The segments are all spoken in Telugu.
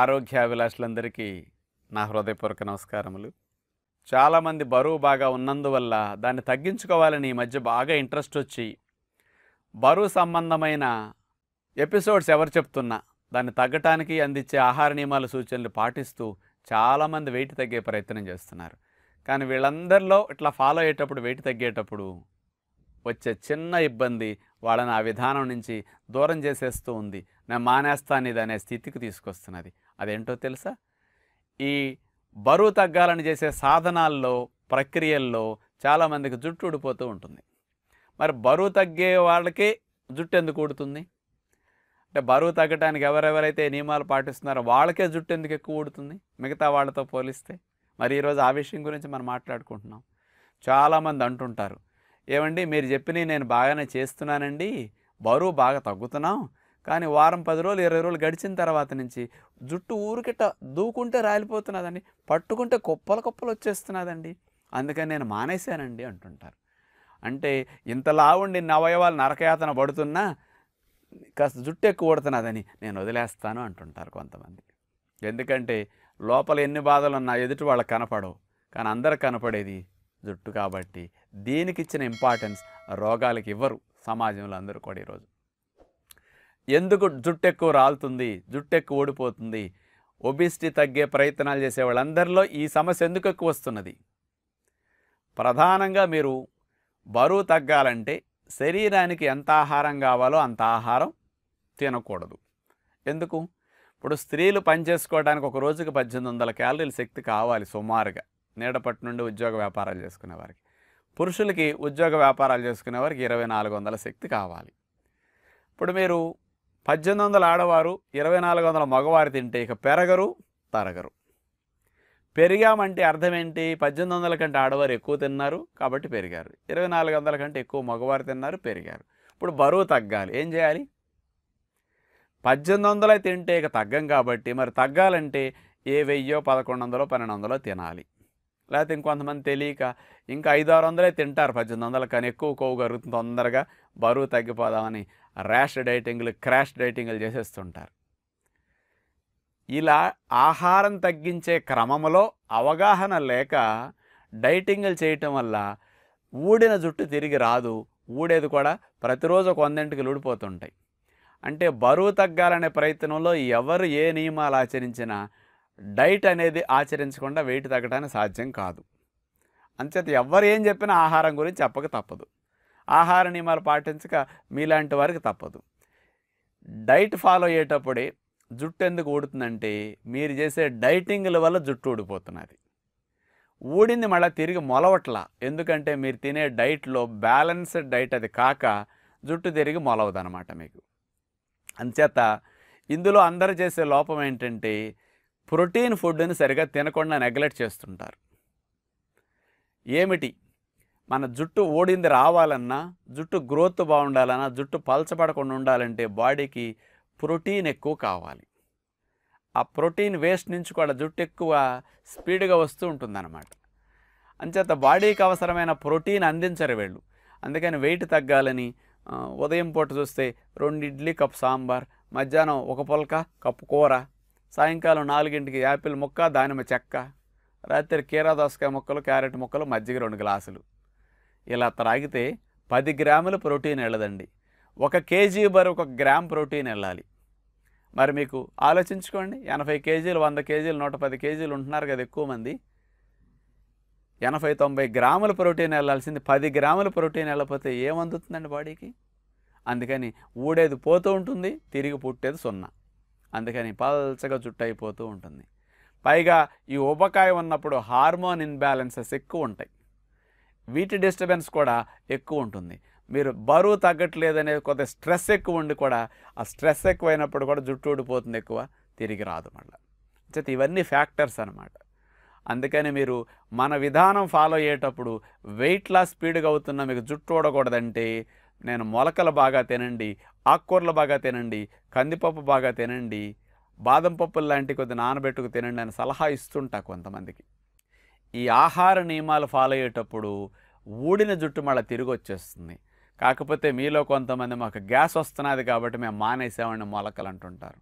అభిలాషులందరికీ నా హృదయపూర్వక నమస్కారములు చాలామంది బరువు బాగా ఉన్నందువల్ల దాన్ని తగ్గించుకోవాలని ఈ మధ్య బాగా ఇంట్రెస్ట్ వచ్చి బరువు సంబంధమైన ఎపిసోడ్స్ ఎవరు చెప్తున్నా దాన్ని తగ్గటానికి అందించే ఆహార నియమాల సూచనలు పాటిస్తూ చాలామంది వెయిట్ తగ్గే ప్రయత్నం చేస్తున్నారు కానీ వీళ్ళందరిలో ఇట్లా ఫాలో అయ్యేటప్పుడు వెయిట్ తగ్గేటప్పుడు వచ్చే చిన్న ఇబ్బంది వాళ్ళని ఆ విధానం నుంచి దూరం చేసేస్తూ ఉంది నేను మానేస్తాను ఇది అనే స్థితికి తీసుకొస్తున్నది అదేంటో తెలుసా ఈ బరువు తగ్గాలని చేసే సాధనాల్లో ప్రక్రియల్లో చాలామందికి జుట్టు ఊడిపోతూ ఉంటుంది మరి బరువు తగ్గే వాళ్ళకి జుట్టు ఎందుకు ఊడుతుంది అంటే బరువు తగ్గడానికి ఎవరెవరైతే నియమాలు పాటిస్తున్నారో వాళ్ళకే జుట్టు ఎందుకు ఎక్కువ ఊడుతుంది మిగతా వాళ్ళతో పోలిస్తే మరి ఈరోజు ఆ విషయం గురించి మనం మాట్లాడుకుంటున్నాం చాలామంది అంటుంటారు ఏమండి మీరు చెప్పినవి నేను బాగానే చేస్తున్నానండి బరువు బాగా తగ్గుతున్నాం కానీ వారం పది రోజులు ఇరవై రోజులు గడిచిన తర్వాత నుంచి జుట్టు ఊరికిట దూకుంటే రాలిపోతున్నదండి పట్టుకుంటే కుప్పల కుప్పలు వచ్చేస్తున్నదండి అందుకని నేను మానేశానండి అంటుంటారు అంటే ఇంత లావుండి అవయవాలు నరకయాతన పడుతున్నా కాస్త జుట్టు ఎక్కువ పడుతున్నదని నేను వదిలేస్తాను అంటుంటారు కొంతమంది ఎందుకంటే లోపల ఎన్ని బాధలు ఉన్నా ఎదుటి వాళ్ళకి కనపడవు కానీ అందరు కనపడేది జుట్టు కాబట్టి దీనికి ఇచ్చిన ఇంపార్టెన్స్ రోగాలకు ఇవ్వరు సమాజంలో అందరూ కూడా ఈరోజు ఎందుకు జుట్టు ఎక్కువ రాలుతుంది జుట్టు ఎక్కువ ఓడిపోతుంది ఒబిసిటీ తగ్గే ప్రయత్నాలు చేసే వాళ్ళందరిలో ఈ సమస్య ఎందుకు ఎక్కువ వస్తున్నది ప్రధానంగా మీరు బరువు తగ్గాలంటే శరీరానికి ఎంత ఆహారం కావాలో అంత ఆహారం తినకూడదు ఎందుకు ఇప్పుడు స్త్రీలు పనిచేసుకోవడానికి ఒక రోజుకి పద్దెనిమిది వందల క్యాలరీల శక్తి కావాలి సుమారుగా నీడపట్టు నుండి ఉద్యోగ వ్యాపారాలు చేసుకునే వారికి పురుషులకి ఉద్యోగ వ్యాపారాలు చేసుకునే వారికి ఇరవై నాలుగు వందల శక్తి కావాలి ఇప్పుడు మీరు పద్దెనిమిది వందల ఆడవారు ఇరవై నాలుగు వందల మగవారు తింటే ఇక పెరగరు తరగరు పెరిగామంటే అర్థం ఏంటి పద్దెనిమిది వందల కంటే ఆడవారు ఎక్కువ తిన్నారు కాబట్టి పెరిగారు ఇరవై నాలుగు వందల కంటే ఎక్కువ మగవారు తిన్నారు పెరిగారు ఇప్పుడు బరువు తగ్గాలి ఏం చేయాలి పద్దెనిమిది వందలే తింటే ఇక తగ్గం కాబట్టి మరి తగ్గాలంటే ఏ వెయ్యో పదకొండు వందలో పన్నెండు వందలో తినాలి లేకపోతే ఇంకొంతమంది తెలియక ఇంకా ఐదు ఆరు వందలే తింటారు పద్దెనిమిది వందలు కానీ ఎక్కువ కొవ్వు కరుగుతుంది తొందరగా బరువు తగ్గిపోదామని ర్యాష్ డైటింగ్లు క్రాష్ డైటింగ్లు చేసేస్తుంటారు ఇలా ఆహారం తగ్గించే క్రమంలో అవగాహన లేక డైటింగ్లు చేయటం వల్ల ఊడిన జుట్టు తిరిగి రాదు ఊడేది కూడా ప్రతిరోజు కొందింటికి ఊడిపోతుంటాయి అంటే బరువు తగ్గాలనే ప్రయత్నంలో ఎవరు ఏ నియమాలు ఆచరించినా డైట్ అనేది ఆచరించకుండా వెయిట్ తగ్గడానికి సాధ్యం కాదు అంచేత ఎవ్వరు ఏం చెప్పినా ఆహారం గురించి చెప్పక తప్పదు ఆహార నియమాలు పాటించక మీలాంటి వారికి తప్పదు డైట్ ఫాలో అయ్యేటప్పుడే జుట్టు ఎందుకు ఊడుతుందంటే మీరు చేసే డైటింగ్ల వల్ల జుట్టు ఊడిపోతున్నది ఊడింది మళ్ళీ తిరిగి మొలవట్ల ఎందుకంటే మీరు తినే డైట్లో బ్యాలెన్స్డ్ డైట్ అది కాక జుట్టు తిరిగి మొలవదనమాట మీకు అంచేత ఇందులో అందరు చేసే లోపం ఏంటంటే ప్రోటీన్ ఫుడ్ని సరిగా తినకుండా నెగ్లెక్ట్ చేస్తుంటారు ఏమిటి మన జుట్టు ఓడింది రావాలన్నా జుట్టు గ్రోత్ బాగుండాలన్నా జుట్టు పలచబడకుండా ఉండాలంటే బాడీకి ప్రోటీన్ ఎక్కువ కావాలి ఆ ప్రోటీన్ వేస్ట్ నుంచి కూడా జుట్టు ఎక్కువ స్పీడ్గా వస్తూ ఉంటుందన్నమాట అంచేత బాడీకి అవసరమైన ప్రోటీన్ అందించరు వీళ్ళు అందుకని వెయిట్ తగ్గాలని ఉదయం పూట చూస్తే రెండు ఇడ్లీ కప్పు సాంబార్ మధ్యాహ్నం ఒక పొలక కప్పు కూర సాయంకాలం నాలుగింటికి యాపిల్ ముక్క దానిమ్మ చెక్క రాత్రి కీరా దోసకాయ ముక్కలు క్యారెట్ ముక్కలు మజ్జిగ రెండు గ్లాసులు ఇలా త్రాగితే పది గ్రాముల ప్రోటీన్ వెళ్ళదండి ఒక కేజీ బరు ఒక గ్రామ్ ప్రోటీన్ వెళ్ళాలి మరి మీకు ఆలోచించుకోండి ఎనభై కేజీలు వంద కేజీలు నూట పది కేజీలు ఉంటున్నారు కదా ఎక్కువ మంది ఎనభై తొంభై గ్రాముల ప్రోటీన్ వెళ్ళాల్సింది పది గ్రాముల ప్రోటీన్ వెళ్ళకపోతే ఏమందుతుందండి బాడీకి అందుకని ఊడేది పోతూ ఉంటుంది తిరిగి పుట్టేది సున్నా అందుకని పల్చగా జుట్టు అయిపోతూ ఉంటుంది పైగా ఈ ఉపకాయం ఉన్నప్పుడు హార్మోన్ ఇన్బ్యాలెన్సెస్ ఎక్కువ ఉంటాయి వీటి డిస్టర్బెన్స్ కూడా ఎక్కువ ఉంటుంది మీరు బరువు తగ్గట్లేదనే కొద్ది స్ట్రెస్ ఎక్కువ ఉండి కూడా ఆ స్ట్రెస్ ఎక్కువైనప్పుడు కూడా జుట్టు ఊడిపోతుంది ఎక్కువ తిరిగి రాదు మళ్ళీ చేతి ఇవన్నీ ఫ్యాక్టర్స్ అనమాట అందుకని మీరు మన విధానం ఫాలో అయ్యేటప్పుడు వెయిట్ లాస్ స్పీడ్గా అవుతున్న మీకు జుట్టు ఊడకూడదంటే నేను మొలకలు బాగా తినండి ఆకుకూరలు బాగా తినండి కందిపప్పు బాగా తినండి బాదం పప్పులు లాంటి కొద్ది నానబెట్టుకు తినండి అని సలహా ఇస్తుంటా కొంతమందికి ఈ ఆహార నియమాలు ఫాలో అయ్యేటప్పుడు ఊడిన జుట్టు మళ్ళీ తిరిగి వచ్చేస్తుంది కాకపోతే మీలో కొంతమంది మాకు గ్యాస్ వస్తున్నది కాబట్టి మేము మానేసామని మొలకలు అంటుంటారు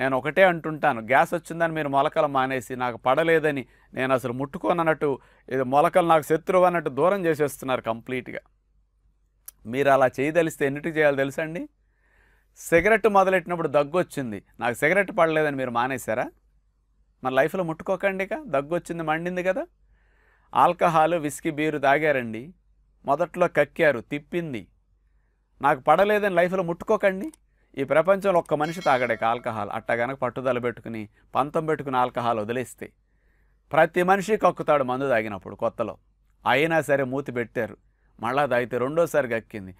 నేను ఒకటే అంటుంటాను గ్యాస్ వచ్చిందని మీరు మొలకలు మానేసి నాకు పడలేదని నేను అసలు ముట్టుకోనన్నట్టు ఇది మొలకలు నాకు శత్రువు అన్నట్టు దూరం చేసేస్తున్నారు కంప్లీట్గా మీరు అలా చేయదలిస్తే ఎన్నిటికి చేయాలో తెలుసండి సిగరెట్ మొదలెట్టినప్పుడు దగ్గు వచ్చింది నాకు సిగరెట్ పడలేదని మీరు మానేశారా మన లైఫ్లో ముట్టుకోకండి ఇక దగ్గు వచ్చింది మండింది కదా ఆల్కహాల్ విస్కీ బీరు తాగారండి మొదట్లో కక్కారు తిప్పింది నాకు పడలేదని లైఫ్లో ముట్టుకోకండి ఈ ప్రపంచంలో ఒక్క మనిషి తాగడాక ఆల్కహాల్ అట్ట పట్టుదల పెట్టుకుని పంతం పెట్టుకుని ఆల్కహాల్ వదిలేస్తే ప్రతి మనిషి కక్కుతాడు మందు తాగినప్పుడు కొత్తలో అయినా సరే మూతి పెట్టారు మళ్ళా తాగితే రెండోసారి గక్కింది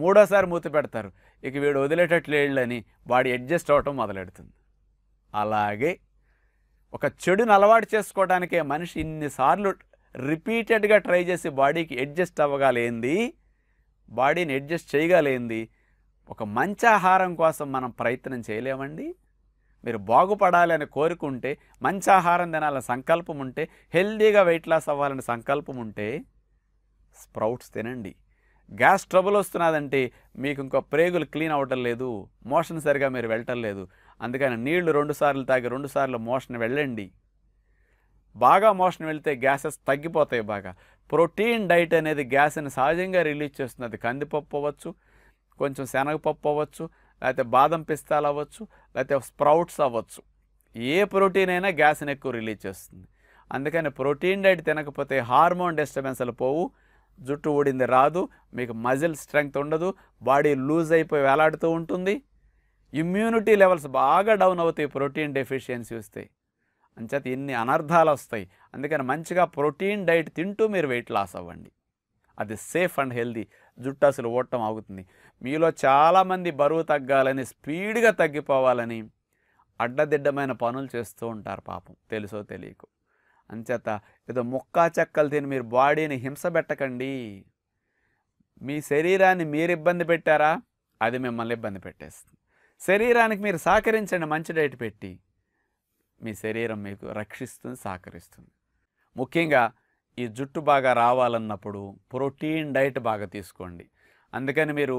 మూడోసారి మూతి పెడతారు ఇక వీడు వదిలేటట్లేళ్ళని వాడి అడ్జస్ట్ అవ్వటం మొదలెడుతుంది అలాగే ఒక చెడును అలవాటు చేసుకోవడానికే మనిషి ఇన్నిసార్లు రిపీటెడ్గా ట్రై చేసి బాడీకి అడ్జస్ట్ అవ్వగలేంది బాడీని అడ్జస్ట్ చేయగలేంది ఒక మంచి ఆహారం కోసం మనం ప్రయత్నం చేయలేమండి మీరు బాగుపడాలని కోరుకుంటే మంచి ఆహారం తినాలని సంకల్పం ఉంటే హెల్దీగా వెయిట్ లాస్ అవ్వాలని సంకల్పం ఉంటే స్ప్రౌట్స్ తినండి గ్యాస్ ట్రబుల్ వస్తున్నదంటే మీకు ఇంకో ప్రేగులు క్లీన్ అవ్వటం లేదు మోషన్ సరిగా మీరు వెళ్ళటం లేదు అందుకని నీళ్లు రెండుసార్లు తాగి రెండు సార్లు మోషన్ వెళ్ళండి బాగా మోషన్ వెళితే గ్యాసెస్ తగ్గిపోతాయి బాగా ప్రోటీన్ డైట్ అనేది గ్యాస్ని సహజంగా రిలీజ్ చేస్తుంది కందిపప్పు అవ్వచ్చు కొంచెం శనగపప్పు అవ్వచ్చు లేకపోతే బాదం పిస్తాలు అవ్వచ్చు లేకపోతే స్ప్రౌట్స్ అవ్వచ్చు ఏ ప్రోటీన్ అయినా గ్యాస్ని ఎక్కువ రిలీజ్ చేస్తుంది అందుకని ప్రోటీన్ డైట్ తినకపోతే హార్మోన్ డిస్టర్బెన్స్లు పోవు జుట్టు ఊడింది రాదు మీకు మజిల్ స్ట్రెంగ్త్ ఉండదు బాడీ లూజ్ అయిపోయి వేలాడుతూ ఉంటుంది ఇమ్యూనిటీ లెవెల్స్ బాగా డౌన్ అవుతాయి ప్రోటీన్ డెఫిషియన్సీ వస్తాయి అంచేత ఎన్ని అనర్థాలు వస్తాయి అందుకని మంచిగా ప్రోటీన్ డైట్ తింటూ మీరు వెయిట్ లాస్ అవ్వండి అది సేఫ్ అండ్ హెల్దీ జుట్టు అసలు ఓటం ఆగుతుంది మీలో చాలామంది బరువు తగ్గాలని స్పీడ్గా తగ్గిపోవాలని అడ్డదిడ్డమైన పనులు చేస్తూ ఉంటారు పాపం తెలుసో తెలియకు అంచేత ఏదో ముక్కా చెక్కలు తిని మీరు బాడీని హింస పెట్టకండి మీ శరీరాన్ని మీరు ఇబ్బంది పెట్టారా అది మిమ్మల్ని ఇబ్బంది పెట్టేస్తుంది శరీరానికి మీరు సహకరించండి మంచి డైట్ పెట్టి మీ శరీరం మీకు రక్షిస్తుంది సహకరిస్తుంది ముఖ్యంగా ఈ జుట్టు బాగా రావాలన్నప్పుడు ప్రోటీన్ డైట్ బాగా తీసుకోండి అందుకని మీరు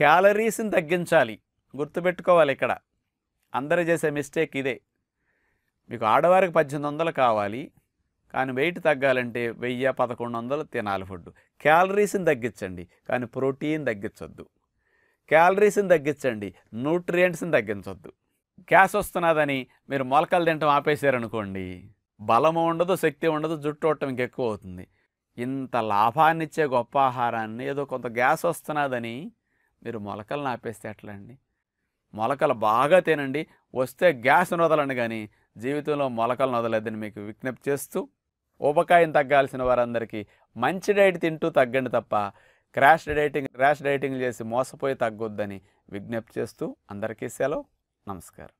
క్యాలరీస్ని తగ్గించాలి గుర్తుపెట్టుకోవాలి ఇక్కడ అందరూ చేసే మిస్టేక్ ఇదే మీకు ఆడవారికి పద్దెనిమిది వందలు కావాలి కానీ వెయిట్ తగ్గాలంటే వెయ్యి పదకొండు వందలు తినాలి ఫుడ్ క్యాలరీస్ని తగ్గించండి కానీ ప్రోటీన్ తగ్గించొద్దు క్యాలరీస్ని తగ్గించండి న్యూట్రియంట్స్ని తగ్గించొద్దు గ్యాస్ వస్తున్నదని మీరు మొలకలు తినటం ఆపేశారనుకోండి బలము ఉండదు శక్తి ఉండదు జుట్టు ఉండటం ఇంకెక్కువ అవుతుంది ఇంత లాభాన్నిచ్చే గొప్ప ఆహారాన్ని ఏదో కొంత గ్యాస్ వస్తున్నదని మీరు మొలకలను ఆపేస్తే ఎట్లా అండి మొలకలు బాగా తినండి వస్తే గ్యాస్ను వదలండి కానీ జీవితంలో మొలకలు నదలేదని మీకు విజ్ఞప్తి చేస్తూ ఉపకాయం తగ్గాల్సిన వారందరికీ మంచి డైట్ తింటూ తగ్గండి తప్ప క్రాష్ డైటింగ్ క్రాష్ డైటింగ్ చేసి మోసపోయి తగ్గొద్దని విజ్ఞప్తి చేస్తూ అందరికీ సెలవు నమస్కారం